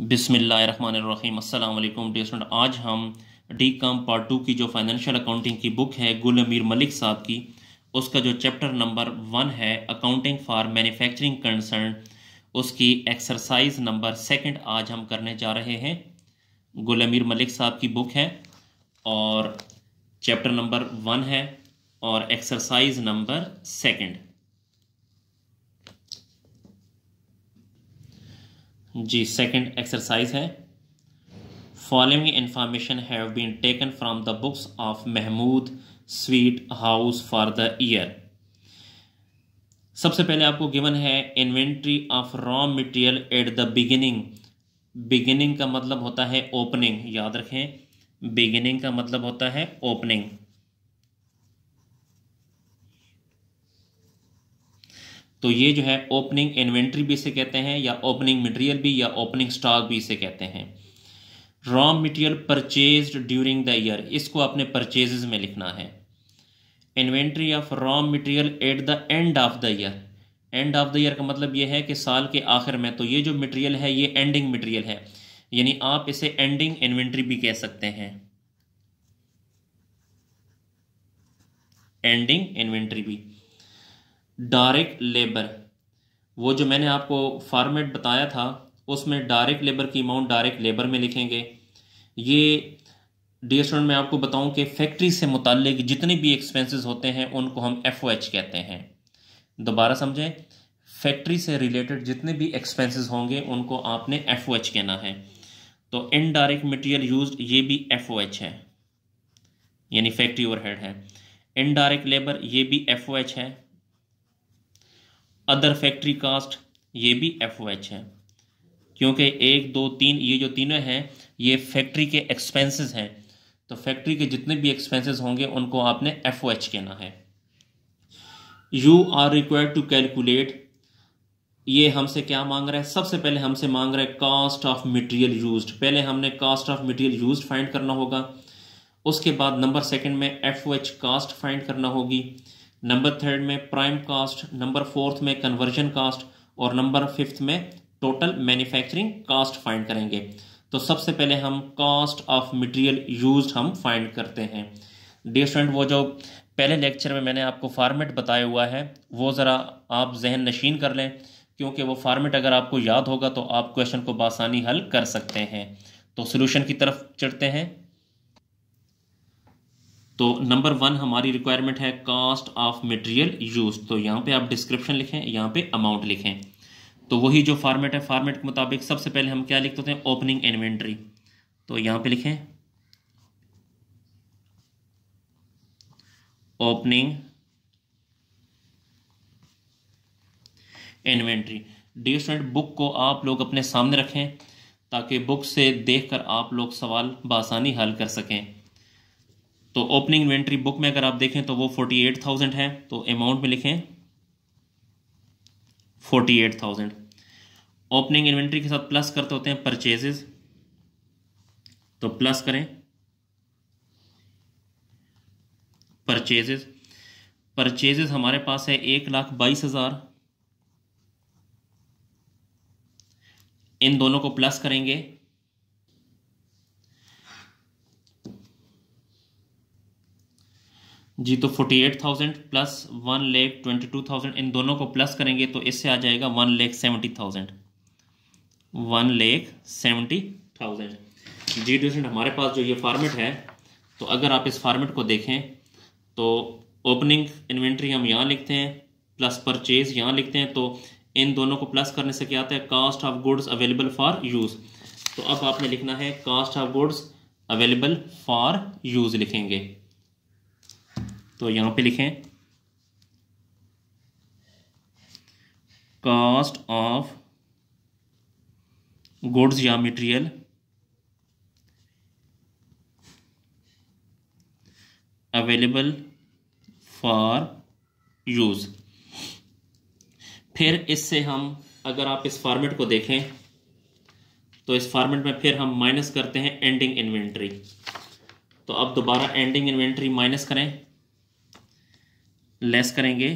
बिसमीम अल्लाम day student आज हम डी काम पार्ट टू की जो फाइनेंशियल अकाउंटिंग की बुक है गुल अमीर मलिक साहब की उसका जो चैप्टर नंबर वन है अकाउंटिंग फॉर मैन्युफैक्चरिंग कंसर्न उसकी एक्सरसाइज नंबर सेकंड आज हम करने जा रहे हैं गुल अमीर मलिक साहब की बुक है और चैप्टर नंबर वन है और एक्सरसाइज नंबर सेकेंड जी सेकंड एक्सरसाइज है following information have been taken from the books of Mahmood sweet house for the year सबसे पहले आपको गिवन है inventory of raw material at the beginning beginning का मतलब होता है ओपनिंग याद रखें बिगिनिंग का मतलब होता है ओपनिंग तो ये जो है ओपनिंग इन्वेंट्री भी इसे कहते हैं या ओपनिंग मटेरियल भी या ओपनिंग स्टॉक भी इसे कहते हैं raw material purchase during the year इसको अपने परचेजेज में लिखना है inventory of raw material at the end of the year end of the year का मतलब ये है कि साल के आखिर में तो ये जो मटेरियल है ये एंडिंग मटेरियल है यानी आप इसे एंडिंग इन्वेंट्री भी कह सकते हैं एंडिंग इन्वेंट्री भी डायरेक्ट लेबर वो जो मैंने आपको फॉर्मेट बताया था उसमें डायरेक्ट लेबर की अमाउंट डायरेक्ट लेबर में लिखेंगे ये डी स्टूडेंट मैं आपको बताऊं कि फैक्ट्री से मुतल जितने भी एक्सपेंसेस होते हैं उनको हम एफ ओ एच कहते हैं दोबारा समझें फैक्ट्री से रिलेटेड जितने भी एक्सपेंसेस होंगे उनको आपने एफ ओ एच कहना है तो इनडायरेक्ट मटेरियल यूज ये भी एफ ओ एच है यानी फैक्ट्री ओवरहेड है इनडायरेक्ट लेबर ये भी एफ ओ एच है अदर फैक्ट्री कास्ट ये भी एफ ओ एच है क्योंकि एक दो तीन ये जो तीनों हैं ये फैक्ट्री के एक्सपेंसेस हैं तो फैक्ट्री के जितने भी एक्सपेंसेस होंगे उनको आपने एफ ओ एच कहना है you are required to calculate ये हमसे क्या मांग रहा है सबसे पहले हमसे मांग रहा है कास्ट ऑफ मटेरियल यूज्ड पहले हमने cost of material used find करना होगा उसके बाद नंबर सेकंड में F O H cost find करना होगी नंबर थर्ड में प्राइम कास्ट नंबर फोर्थ में कन्वर्जन कास्ट और नंबर फिफ्थ में टोटल मैन्युफैक्चरिंग कास्ट फाइंड करेंगे तो सबसे पहले हम कास्ट ऑफ मटेरियल यूज्ड हम फाइंड करते हैं डियर स्टूडेंट वो जो पहले लेक्चर में मैंने आपको फार्मेट बताया हुआ है वो ज़रा आप जहन नशीन कर लें क्योंकि वो फार्मेट अगर आपको याद होगा तो आप क्वेश्चन को बासानी हल कर सकते हैं तो सोल्यूशन की तरफ चढ़ते हैं तो नंबर वन हमारी रिक्वायरमेंट है कास्ट ऑफ मटेरियल यूज तो यहाँ पे आप डिस्क्रिप्शन लिखें यहाँ पे अमाउंट लिखें तो वही जो फॉर्मेट है फॉर्मेट के मुताबिक सबसे पहले हम क्या लिखते हैं ओपनिंग इन्वेंट्री तो यहाँ पे लिखें opening inventory dear student book को आप लोग अपने सामने रखें ताकि बुक से देखकर आप लोग सवाल बासानी हल कर सकें तो ओपनिंग इन्वेंट्री बुक में अगर आप देखें तो वो फोर्टी एट थाउजेंड है तो अमाउंट में लिखें forty eight thousand opening inventory के साथ प्लस करते होते हैं परचेजेज तो प्लस करें परचेजेज परचेजेस हमारे पास है एक लाख बाईस हज़ार इन दोनों को प्लस करेंगे जी तो forty eight thousand plus one lakh twenty two thousand इन दोनों को प्लस करेंगे तो इससे आ जाएगा one lakh seventy thousand one lakh seventy thousand जी स्टूडेंट हमारे पास जो ये फार्मेट है तो अगर आप इस फार्मेट को देखें तो ओपनिंग इन्वेंट्री हम यहाँ लिखते हैं प्लस परचेज यहाँ लिखते हैं तो इन दोनों को प्लस करने से क्या आता है cost of goods available for use तो अब आपने लिखना है cost of goods available for use लिखेंगे तो यहां पे लिखें कॉस्ट ऑफ गुड्स या मटेरियल अवेलेबल फॉर यूज़ फिर इससे हम अगर आप इस फॉर्मेट को देखें तो इस फॉर्मेट में फिर हम माइनस करते हैं एंडिंग इन्वेंट्री तो अब दोबारा एंडिंग इन्वेंट्री माइनस करें लेस करेंगे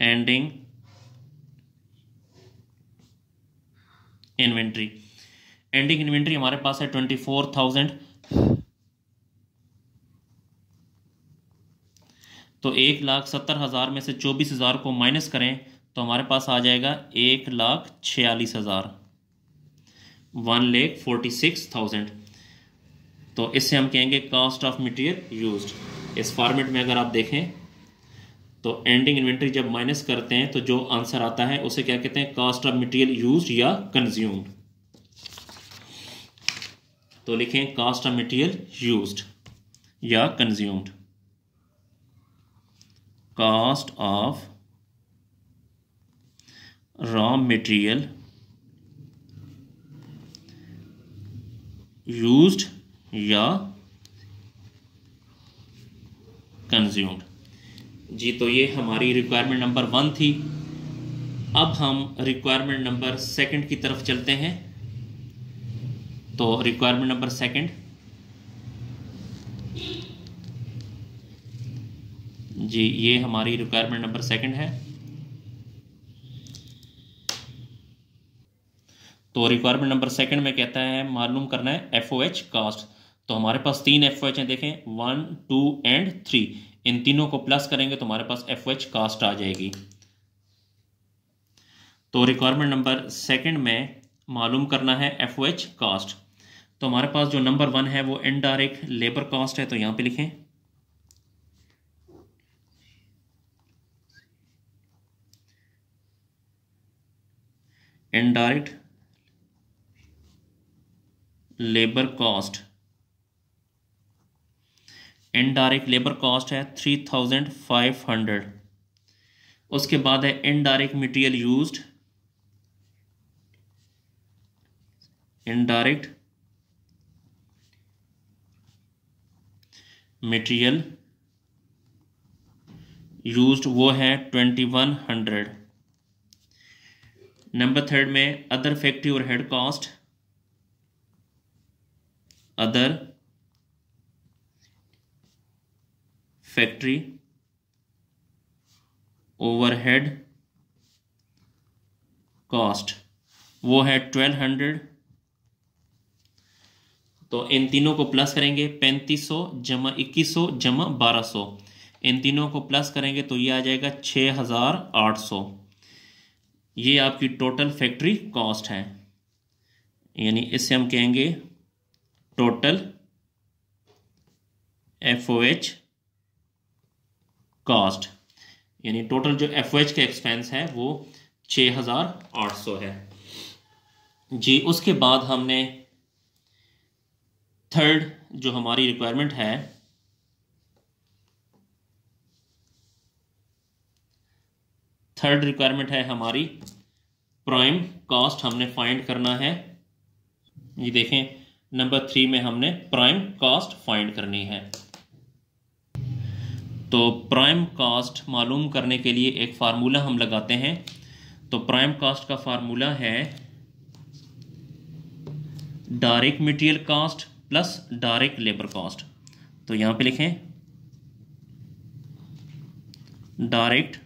एंडिंग इन्वेंट्री एंडिंग इन्वेंट्री हमारे पास है ट्वेंटी फोर थाउजेंड तो एक लाख सत्तर हज़ार में से चौबीस हज़ार को माइनस करें तो हमारे पास आ जाएगा एक लाख छियालीस हज़ार one lakh forty six thousand तो इससे हम कहेंगे कास्ट ऑफ मटेरियल यूज्ड इस फॉर्मेट में अगर आप देखें तो एंडिंग इन्वेंट्री जब माइनस करते हैं तो जो आंसर आता है उसे क्या कहते हैं कास्ट ऑफ मटेरियल यूज्ड या कंज्यूम्ड तो लिखें कास्ट ऑफ मटेरियल यूज्ड या consumed cost of raw material used या कंज्यूम्ड जी तो ये हमारी रिक्वायरमेंट नंबर वन थी अब हम रिक्वायरमेंट नंबर सेकंड की तरफ चलते हैं तो रिक्वायरमेंट नंबर सेकंड जी ये हमारी रिक्वायरमेंट नंबर सेकंड है तो रिक्वायरमेंट नंबर सेकंड में कहता है मालूम करना है एफ ओ एच कास्ट तो हमारे पास तीन एफ एच हैं देखें वन टू एंड थ्री इन तीनों को प्लस करेंगे तो हमारे पास एफ एच कास्ट आ जाएगी तो रिक्वायरमेंट नंबर सेकंड में मालूम करना है एफ एच कास्ट तो हमारे पास जो नंबर वन है वो इनडायरेक्ट लेबर कास्ट है तो यहां पे लिखें indirect labour cost indirect labour cost है थ्री थाउजेंड फाइव हंड्रेड उसके बाद है indirect material used indirect material used वो है twenty one hundred number third में other factory overhead cost other factory overhead cost वो है ट्वेल्व हंड्रेड तो इन तीनों को प्लस करेंगे पैंतीस सौ जमा इक्कीस सौ जमा बारह सौ इन तीनों को प्लस करेंगे तो ये आ जाएगा छः हज़ार आठ सौ ये आपकी टोटल फैक्ट्री कॉस्ट है यानी इससे हम कहेंगे total F O H cost यानी टोटल जो एफ एच के एक्सपेंस है वो छः हज़ार आठ सौ है जी उसके बाद हमने थर्ड जो हमारी रिक्वायरमेंट है थर्ड रिक्वायरमेंट है हमारी प्राइम कॉस्ट हमने फाइंड करना है ये देखें नंबर थ्री में हमने प्राइम कॉस्ट फाइंड करनी है तो प्राइम कास्ट मालूम करने के लिए एक फार्मूला हम लगाते हैं तो प्राइम कास्ट का फार्मूला है direct material cost plus direct labour cost तो यहां पे लिखें direct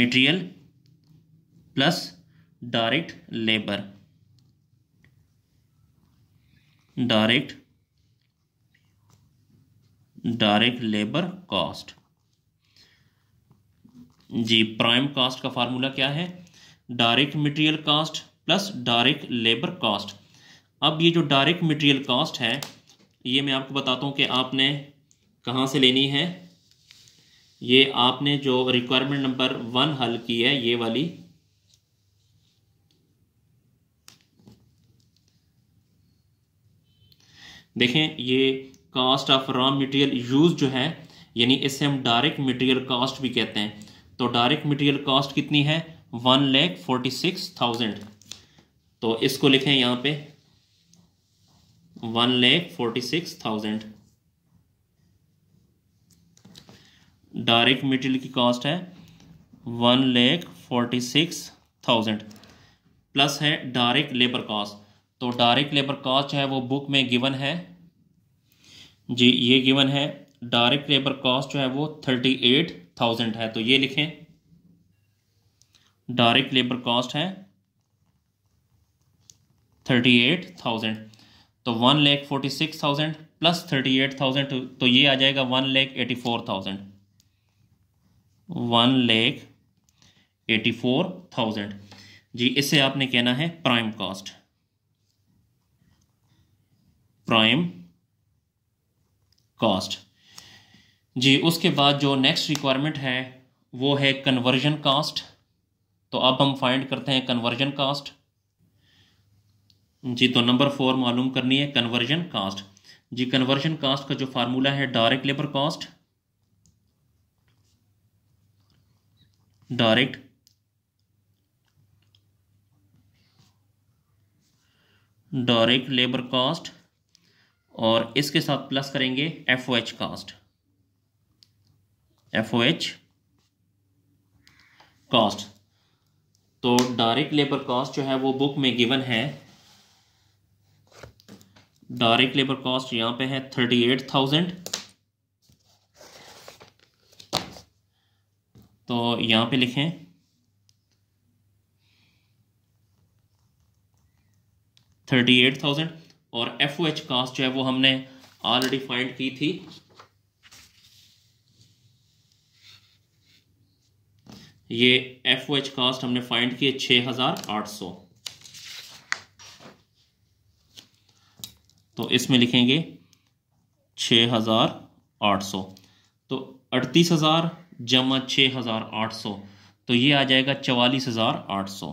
material plus direct labour direct direct labour cost जी प्राइम कास्ट का फार्मूला क्या है direct material cost plus direct labour cost अब ये जो डायरेक्ट मटेरियल कास्ट है ये मैं आपको बताता हूँ कि आपने कहाँ से लेनी है ये आपने जो रिक्वायरमेंट नंबर वन हल की है ये वाली देखें ये cost of raw material use जो है यानी इसे हम डायरेक्ट मटेरियल कास्ट भी कहते हैं तो डायरेक्ट मटेरियल कास्ट कितनी है one lakh forty six thousand तो इसको लिखें यहां पे one lakh forty six thousand direct material की कॉस्ट है one lakh forty six thousand plus है डायरेक्ट लेबर कॉस्ट तो डायरेक्ट लेबर कॉस्ट है वो बुक में गिवन है जी ये गिवन है डायरेक्ट लेबर कॉस्ट जो है वो थर्टी एट थाउजेंड है तो ये लिखें डायरेक्ट लेबर कॉस्ट है थर्टी एट थाउजेंड तो one lakh forty six thousand plus thirty eight thousand तो ये आ जाएगा one lakh eighty four thousand one lakh eighty four thousand जी इससे आपने कहना है प्राइम कॉस्ट प्राइम कॉस्ट जी उसके बाद जो नेक्स्ट रिक्वायरमेंट है वो है कन्वर्जन कास्ट तो अब हम फाइंड करते हैं कन्वर्जन कास्ट जी तो नंबर फोर मालूम करनी है कन्वर्जन कास्ट जी कन्वर्जन कास्ट का जो फार्मूला है direct labour cost direct direct labour cost और इसके साथ प्लस करेंगे F O H cost F O H cost तो डायरेक्ट लेबर कॉस्ट जो है वो बुक में गिवन है डायरेक्ट लेबर कॉस्ट यहां पे है थर्टी एट थाउजेंड तो यहां पे लिखें थर्टी एट थाउजेंड और एफ ओ एच कास्ट जो है वो हमने ऑलरेडी फाइंड की थी ये एफ ओ एच कास्ट हमने फाइंड की है छ हज़ार आठ सौ तो इसमें लिखेंगे छ हज़ार आठ सौ तो अड़तीस हज़ार जमा छ हज़ार आठ सौ तो ये आ जाएगा चवालीस हज़ार आठ सौ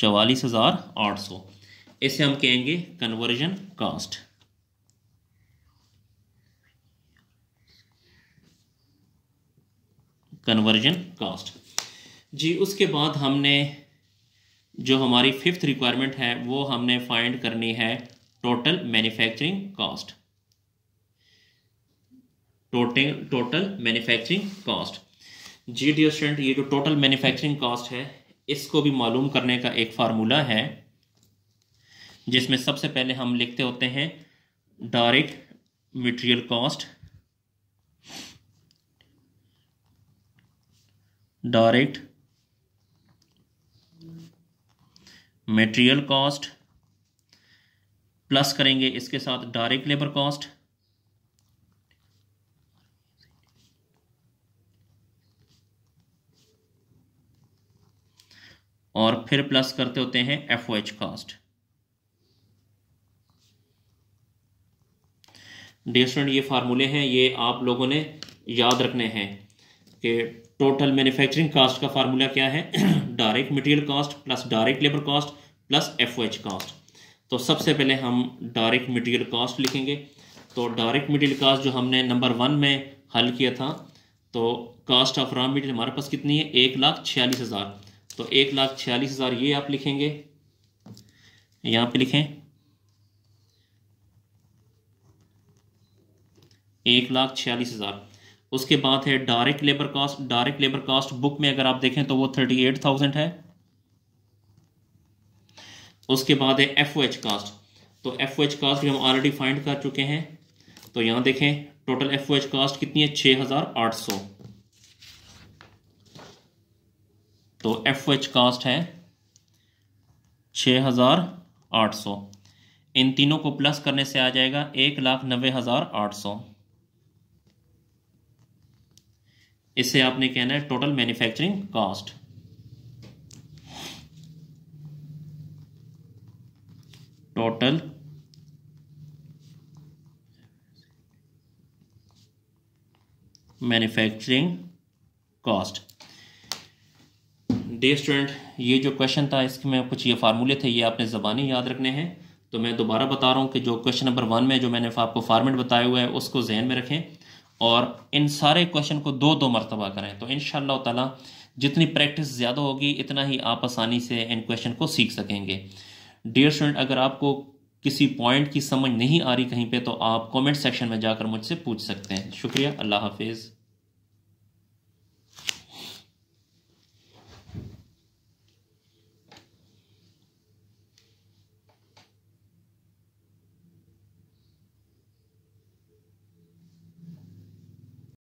चवालीस हज़ार आठ सौ इसे हम कहेंगे कन्वर्जन कास्ट कन्वर्जन कास्ट जी उसके बाद हमने जो हमारी फिफ्थ रिक्वायरमेंट है वो हमने फाइंड करनी है total manufacturing cost total total manufacturing cost जी डी स्टूडेंट ये जो टोटल मैन्युफैक्चरिंग कास्ट है इसको भी मालूम करने का एक फार्मूला है जिसमें सबसे पहले हम लिखते होते हैं direct material cost direct material cost plus करेंगे इसके साथ डायरेक्ट लेबर कॉस्ट और फिर प्लस करते होते हैं F O H cost dear student ये फार्मूले हैं ये आप लोगों ने याद रखने हैं कि टोटल मैन्युफैक्चरिंग कास्ट का फार्मूला क्या है direct material cost plus direct labour cost plus F O H cost तो सबसे पहले हम डायरेक्ट मटेरियल कास्ट लिखेंगे तो डायरेक्ट मटेरियल कास्ट जो हमने नंबर वन में हल किया था तो कास्ट ऑफ रॉ मटेरियल हमारे पास कितनी है एक लाख छियालीस हज़ार तो एक लाख छियालीस हज़ार ये आप लिखेंगे यहां पे लिखें एक लाख छियालीस हज़ार उसके बाद है direct labour cost direct labour cost book में अगर आप देखें तो वो थर्टी एट थाउजेंड है उसके बाद है एफ ओ एच कास्ट तो एफ ओ एच कास्ट भी हम ऑलरेडी फाइंड कर चुके हैं तो यहां देखें total F O H cost कितनी है छह हज़ार आठ सौ तो एफ एच कास्ट है छ हज़ार आठ सौ इन तीनों को प्लस करने से आ जाएगा एक लाख नब्बे हज़ार आठ सौ इससे आपने कहना है total manufacturing cost total manufacturing cost dear student ये जो क्वेश्चन था इसके में कुछ ये फार्मूले थे ये आपने ज़बानी याद रखने हैं तो मैं दोबारा बता रहा हूँ कि जो क्वेश्चन नंबर वन में जो मैंने आपको फार्मेट बताया हुआ है उसको जहन में रखें और इन सारे क्वेश्चन को दो दो मरतबा करें तो इन ताला जितनी प्रैक्टिस ज़्यादा होगी इतना ही आप आसानी से इन क्वेश्चन को सीख सकेंगे डियर स्टूडेंट अगर आपको किसी पॉइंट की समझ नहीं आ रही कहीं पे तो आप कमेंट सेक्शन में जाकर मुझसे पूछ सकते हैं शुक्रिया अल्लाह हाफिज़